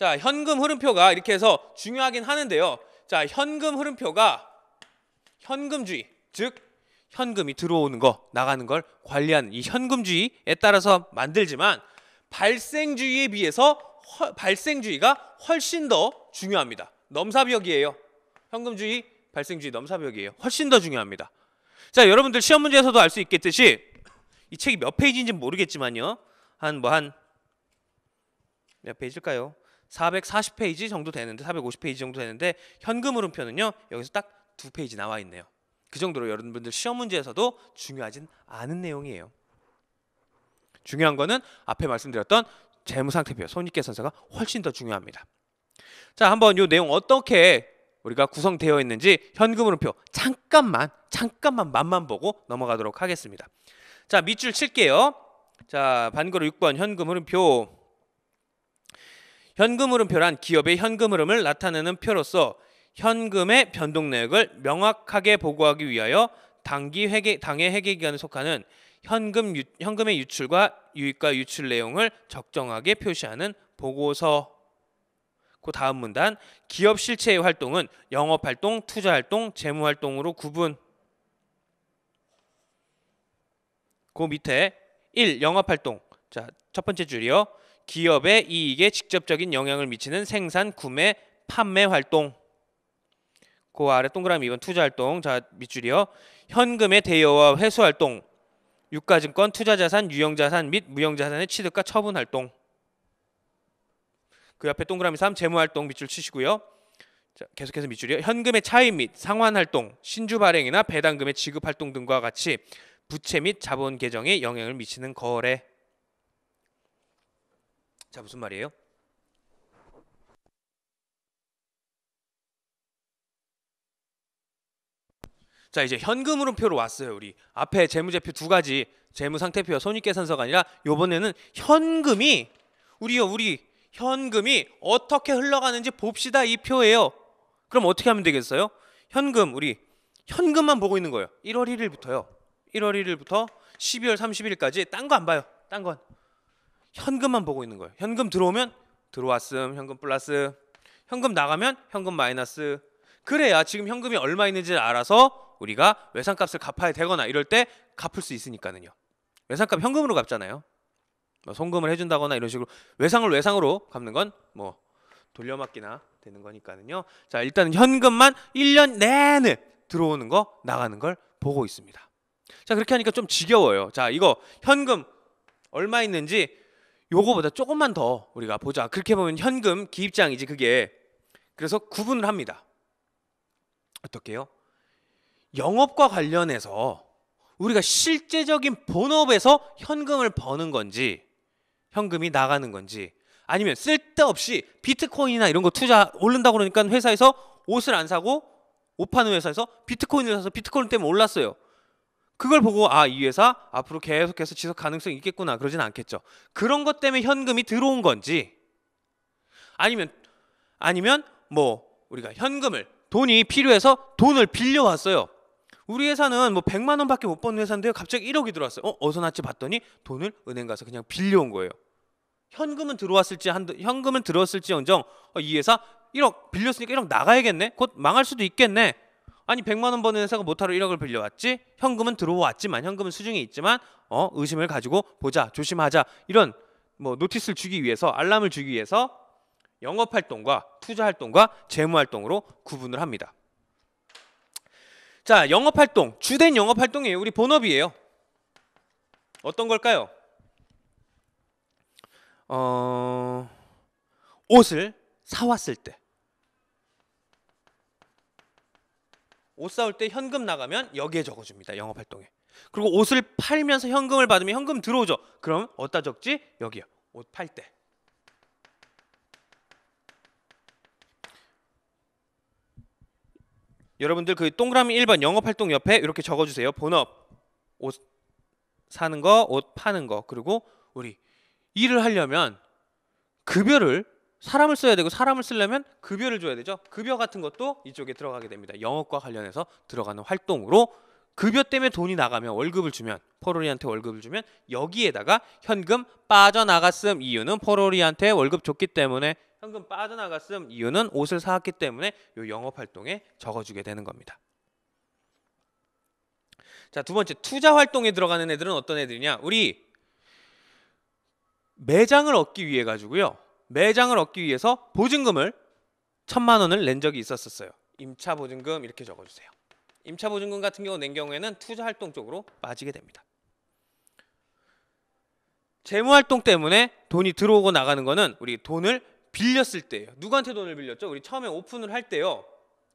자, 현금 흐름표가 이렇게 해서 중요하긴 하는데요. 자, 현금 흐름표가 현금주의, 즉 현금이 들어오는 거, 나가는 걸 관리하는 이 현금주의에 따라서 만들지만 발생주의에 비해서 허, 발생주의가 훨씬 더 중요합니다. 넘사벽이에요. 현금주의, 발생주의 넘사벽이에요. 훨씬 더 중요합니다. 자, 여러분들 시험 문제에서도 알 수 있겠듯이 이 책이 몇페이지인지 모르겠지만요. 한 뭐 한 몇 페이지일까요? 440페이지 정도 되는데 450페이지 정도 되는데 현금 흐름표는요 여기서 딱 두 페이지 나와 있네요. 그 정도로 여러분들 시험 문제에서도 중요하진 않은 내용이에요. 중요한 거는 앞에 말씀드렸던 재무 상태표 손익계 산서가 훨씬 더 중요합니다. 자 한번 요 내용 어떻게 우리가 구성되어 있는지 현금 흐름표 잠깐만 잠깐만 맛만 보고 넘어가도록 하겠습니다. 자 밑줄 칠게요. 자 반거로 6번 현금 흐름표 현금 흐름표란 기업의 현금 흐름을 나타내는 표로서 현금의 변동내역을 명확하게 보고하기 위하여 당기 회계 당해 회계 기간에 속하는 현금 유, 현금의 유출과 유입과 유출 내용을 적정하게 표시하는 보고서. 그 다음 문단 기업 실체의 활동은 영업 활동, 투자 활동, 재무 활동으로 구분. 그 밑에 1. 영업 활동. 자, 첫 번째 줄이요. 기업의 이익에 직접적인 영향을 미치는 생산, 구매, 판매 활동. 그 아래 동그라미 2번 투자 활동. 자, 밑줄이요. 현금의 대여와 회수 활동. 유가증권, 투자자산, 유형자산 및 무형자산의 취득과 처분 활동. 그 옆에 동그라미 3 재무 활동 밑줄 치시고요. 자, 계속해서 밑줄이요. 현금의 차입 및 상환 활동, 신주 발행이나 배당금의 지급 활동 등과 같이 부채 및 자본 계정에 영향을 미치는 거래. 자, 무슨 말이에요? 자, 이제 현금흐름표로 왔어요. 우리 앞에 재무제표 두 가지, 재무상태표 손익계산서가 아니라 요번에는 현금이 우리요, 우리 현금이 어떻게 흘러가는지 봅시다 이 표예요. 그럼 어떻게 하면 되겠어요? 현금 우리 현금만 보고 있는 거예요. 1월 1일부터요. 1월 1일부터 12월 30일까지 딴 거 안 봐요. 딴 건. 현금만 보고 있는 거예요. 현금 들어오면 들어왔음, 현금 플러스. 현금 나가면 현금 마이너스. 그래야 지금 현금이 얼마 있는지를 알아서 우리가 외상값을 갚아야 되거나 이럴 때 갚을 수 있으니까는요. 외상값 현금으로 갚잖아요. 뭐 송금을 해준다거나 이런 식으로 외상을 외상으로 갚는 건 뭐 돌려막기나 되는 거니까는요. 자 일단은 현금만 1년 내내 들어오는 거 나가는 걸 보고 있습니다. 자 그렇게 하니까 좀 지겨워요. 자 이거 현금 얼마 있는지 요거보다 조금만 더 우리가 보자. 그렇게 보면 현금 기입장이지 그게. 그래서 구분을 합니다. 어떻게요? 영업과 관련해서 우리가 실제적인 본업에서 현금을 버는 건지 현금이 나가는 건지 아니면 쓸데없이 비트코인이나 이런 거 투자 오른다고 그러니까 회사에서 옷을 안 사고 옷 파는 회사에서 비트코인을 사서 비트코인 때문에 올랐어요. 그걸 보고 아 이 회사 앞으로 계속해서 지속 가능성이 있겠구나 그러진 않겠죠. 그런 것 때문에 현금이 들어온 건지 아니면 아니면 뭐 우리가 현금을 돈이 필요해서 돈을 빌려왔어요. 우리 회사는 뭐 100만 원밖에 못 버는 회사인데 갑자기 1억이 들어왔어요. 어, 어서 났지 봤더니 돈을 은행 가서 그냥 빌려온 거예요. 현금은 들어왔을지 한 현금은 들어왔을지언정 어, 이 회사 1억 빌렸으니까 1억 나가야겠네. 곧 망할 수도 있겠네. 아니 100만 원 버는 회사가 모타로 1억을 빌려왔지 현금은 들어왔지만 현금은 수중에 있지만 어 의심을 가지고 보자 조심하자 이런 뭐 노티스를 주기 위해서 알람을 주기 위해서 영업 활동과 투자 활동과 재무 활동으로 구분을 합니다. 자 영업 활동 주된 영업 활동이에요 우리 본업이에요. 어떤 걸까요? 어 옷을 사왔을 때옷 사올 때 현금 나가면 여기에 적어줍니다. 영업활동에. 그리고 옷을 팔면서 현금을 받으면 현금 들어오죠. 그럼 어디다 적지? 여기요. 옷 팔 때. 여러분들 그 동그라미 1번 영업활동 옆에 이렇게 적어주세요. 본업, 옷 사는 거, 옷 파는 거 그리고 우리 일을 하려면 급여를 사람을 써야 되고 사람을 쓰려면 급여를 줘야 되죠. 급여 같은 것도 이쪽에 들어가게 됩니다. 영업과 관련해서 들어가는 활동으로 급여 때문에 돈이 나가면 월급을 주면 포로리한테 월급을 주면 여기에다가 현금 빠져나갔음 이유는 포로리한테 월급 줬기 때문에 현금 빠져나갔음 이유는 옷을 사왔기 때문에 요 영업 활동에 적어주게 되는 겁니다. 자, 두 번째 투자 활동에 들어가는 애들은 어떤 애들이냐? 우리 매장을 얻기 위해 가지고요. 매장을 얻기 위해서 보증금을 천만 원을 낸 적이 있었었어요. 임차 보증금 이렇게 적어주세요. 임차 보증금 같은 경우 낸 경우에는 투자 활동 쪽으로 빠지게 됩니다. 재무 활동 때문에 돈이 들어오고 나가는 거는 우리 돈을 빌렸을 때예요. 누구한테 돈을 빌렸죠? 우리 처음에 오픈을 할 때요.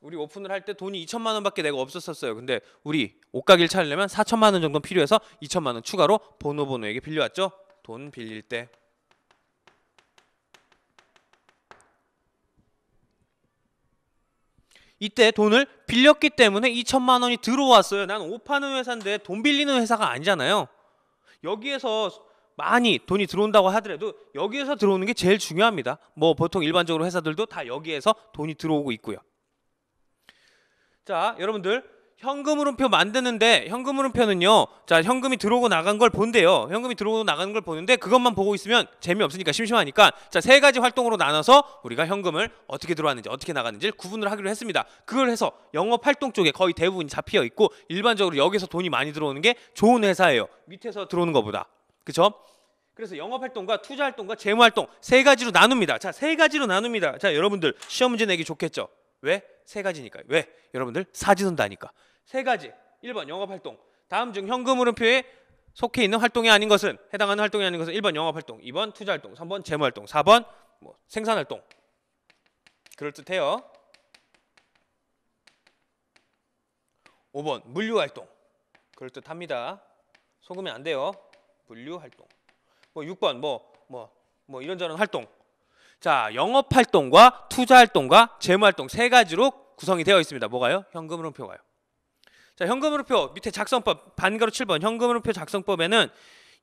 우리 오픈을 할 때 돈이 2천만 원밖에 내가 없었었어요. 근데 우리 옷가게를 차리려면 4천만 원 정도 필요해서 2천만 원 추가로 보노보노에게 빌려왔죠. 돈 빌릴 때 이때 돈을 빌렸기 때문에 2천만 원이 들어왔어요. 난오 파는 회사인데 돈 빌리는 회사가 아니잖아요. 여기에서 많이 돈이 들어온다고 하더라도 여기에서 들어오는 게 제일 중요합니다. 뭐 보통 일반적으로 회사들도 다 여기에서 돈이 들어오고 있고요. 자, 여러분들 현금 흐름표 만드는데 현금 흐름표는요. 자, 현금이 들어오고 나간 걸 본대요. 현금이 들어오고 나간걸 보는데 그것만 보고 있으면 재미없으니까 심심하니까 자, 세 가지 활동으로 나눠서 우리가 현금을 어떻게 들어왔는지 어떻게 나갔는지 구분을 하기로 했습니다. 그걸 해서 영업 활동 쪽에 거의 대부분이 잡혀 있고 일반적으로 여기서 돈이 많이 들어오는 게 좋은 회사예요. 밑에서 들어오는 것보다. 그쵸 그래서 영업 활동과 투자 활동과 재무 활동 세 가지로 나눕니다. 자, 세 가지로 나눕니다. 자, 여러분들 시험 문제 내기 좋겠죠? 왜? 세가지니까 왜? 여러분들 사지선다니까. 세 가지. 1번 영업 활동. 다음 중 현금 흐름표에 속해 있는 활동이 아닌 것은 해당하는 활동이 아닌 것은 1번 영업 활동, 2번 투자 활동, 3번 재무 활동, 4번 뭐 생산 활동. 그럴듯해요. 5번 물류 활동. 그럴듯합니다. 속으면 안 돼요. 물류 활동. 뭐 6번 뭐 뭐, 뭐 이런저런 활동. 자, 영업 활동과 투자 활동과 재무 활동 세 가지로 구성이 되어 있습니다. 뭐가요? 현금 흐름표가요. 자, 현금흐름표 밑에 작성법 반가로 7번 현금흐름표 작성법에는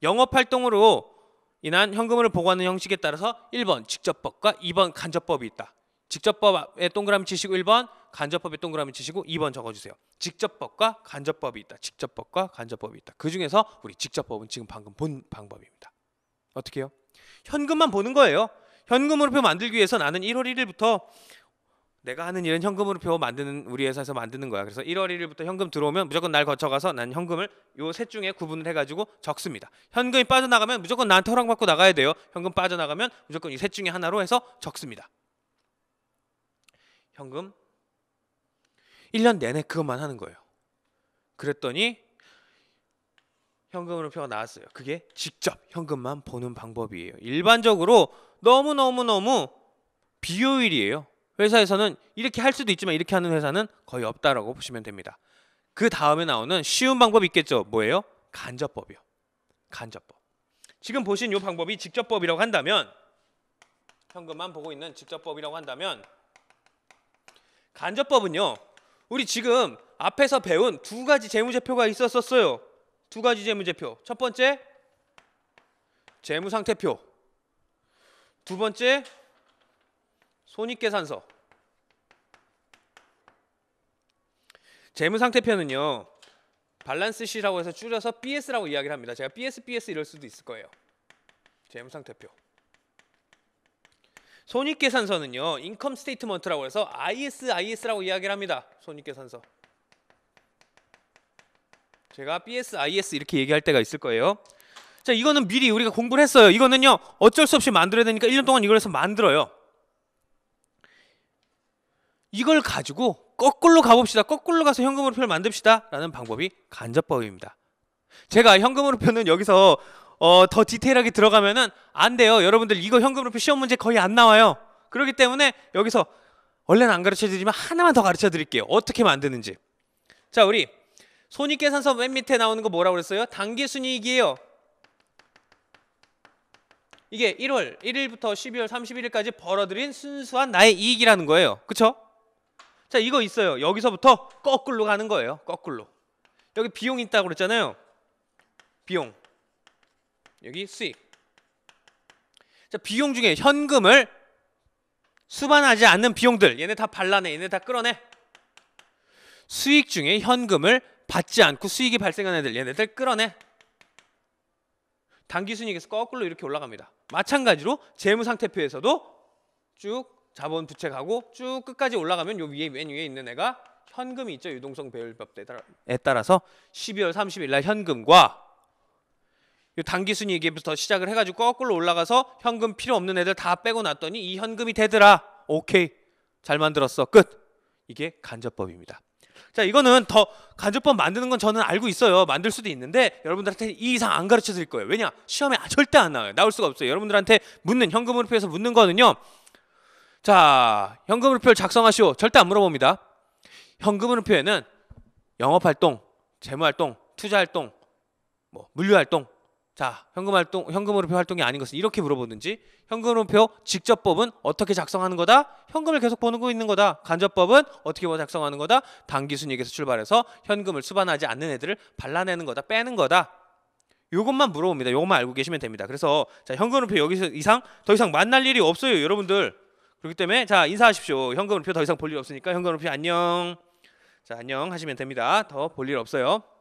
영업 활동으로 인한 현금을 보고하는 형식에 따라서 1번 직접법과 2번 간접법이 있다. 직접법에 동그라미 치시고 1번, 간접법에 동그라미 치시고 2번 적어 주세요. 직접법과 간접법이 있다. 직접법과 간접법이 있다. 그중에서 우리 직접법은 지금 방금 본 방법입니다. 어떻게 해요? 현금만 보는 거예요. 현금으로표 만들기 위해서 나는 1월 1일부터 내가 하는 일은 현금으로 표 만드는 우리 회사에서 만드는 거야. 그래서 1월 1일부터 현금 들어오면 무조건 날 거쳐가서 난 현금을 요셋 중에 구분을 해가지고 적습니다. 현금이 빠져나가면 무조건 나한테 허락받고 나가야 돼요. 현금 빠져나가면 무조건 이 셋 중에 하나로 해서 적습니다. 현금 1년 내내 그것만 하는 거예요. 그랬더니 현금으로표가 나왔어요. 그게 직접 현금만 보는 방법이에요. 일반적으로 너무너무너무 비효율이에요. 회사에서는 이렇게 할 수도 있지만 이렇게 하는 회사는 거의 없다라고 보시면 됩니다. 그 다음에 나오는 쉬운 방법이 있겠죠. 뭐예요? 간접법이요. 간접법. 지금 보신 이 방법이 직접법이라고 한다면 현금만 보고 있는 직접법이라고 한다면 간접법은요. 우리 지금 앞에서 배운 두 가지 재무제표가 있었었어요. 두 가지 재무제표. 첫 번째 재무상태표. 두 번째 손익계산서. 재무 상태표는요. 발란스 C라고 해서 줄여서 BS라고 이야기를 합니다. 제가 BS, BS 이럴 수도 있을 거예요. 재무 상태표. 손익계산서는요. 인컴 스테이트먼트라고 해서 IS, IS라고 이야기를 합니다. 손익계산서. 제가 BS, IS 이렇게 얘기할 때가 있을 거예요. 자, 이거는 미리 우리가 공부를 했어요. 이거는요. 어쩔 수 없이 만들어야 되니까 1년 동안 이걸 해서 만들어요. 이걸 가지고 거꾸로 가봅시다. 거꾸로 가서 현금으로표를 만듭시다. 라는 방법이 간접법입니다. 제가 현금으로표는 여기서 어, 더 디테일하게 들어가면은 안 돼요. 여러분들 이거 현금으로표 시험 문제 거의 안 나와요. 그렇기 때문에 여기서 원래는 안 가르쳐 드리지만 하나만 더 가르쳐 드릴게요. 어떻게 만드는지. 자, 우리 손익계산서 맨 밑에 나오는 거 뭐라고 그랬어요? 단기순이익이에요. 이게 1월 1일부터 12월 31일까지 벌어들인 순수한 나의 이익이라는 거예요. 그렇죠? 자 이거 있어요. 여기서부터 거꾸로 가는 거예요. 거꾸로. 여기 비용 있다고 그랬잖아요. 비용. 여기 수익. 자 비용 중에 현금을 수반하지 않는 비용들 얘네 다 발라내 얘네 다 끌어내 수익 중에 현금을 받지 않고 수익이 발생하는 애들 얘네들 끌어내 단기순이익에서 거꾸로 이렇게 올라갑니다 마찬가지로 재무상태표에서도 쭉 자본 부채가고 쭉 끝까지 올라가면 요 위에 맨 위에 있는 애가 현금이 있죠. 유동성 배율법에 따라서 12월 30일 날 현금과 요 단기 순이익에부터 시작을 해가지고 거꾸로 올라가서 현금 필요 없는 애들 다 빼고 났더니 이 현금이 되더라. 오케이 잘 만들었어 끝. 이게 간접법입니다. 자 이거는 더 간접법 만드는 건 저는 알고 있어요 만들 수도 있는데 여러분들한테 이 이상 안 가르쳐 드릴 거예요 왜냐 시험에 절대 안 나와요 나올 수가 없어요 여러분들한테 묻는 현금으로 표해서 묻는 거는요 자, 현금흐름표 작성하시오. 절대 안 물어봅니다. 현금흐름표에는 영업활동, 재무활동, 투자활동, 뭐 물류활동, 자 현금활동, 현금흐표 활동이 아닌 것은 이렇게 물어보든지 현금흐름표 직접법은 어떻게 작성하는 거다? 현금을 계속 보는거 있는 거다. 간접법은 어떻게 작성하는 거다? 단기순이익에서 출발해서 현금을 수반하지 않는 애들을 발라내는 거다, 빼는 거다. 요것만 물어봅니다. 요것만 알고 계시면 됩니다. 그래서 자 현금흐름표 여기서 이상 더 이상 만날 일이 없어요, 여러분들. 그렇기 때문에 자 인사하십시오. 현금으로 표더 이상 볼일 없으니까 현금으로 표 안녕. 자 안녕 하시면 됩니다. 더 볼 일 없어요.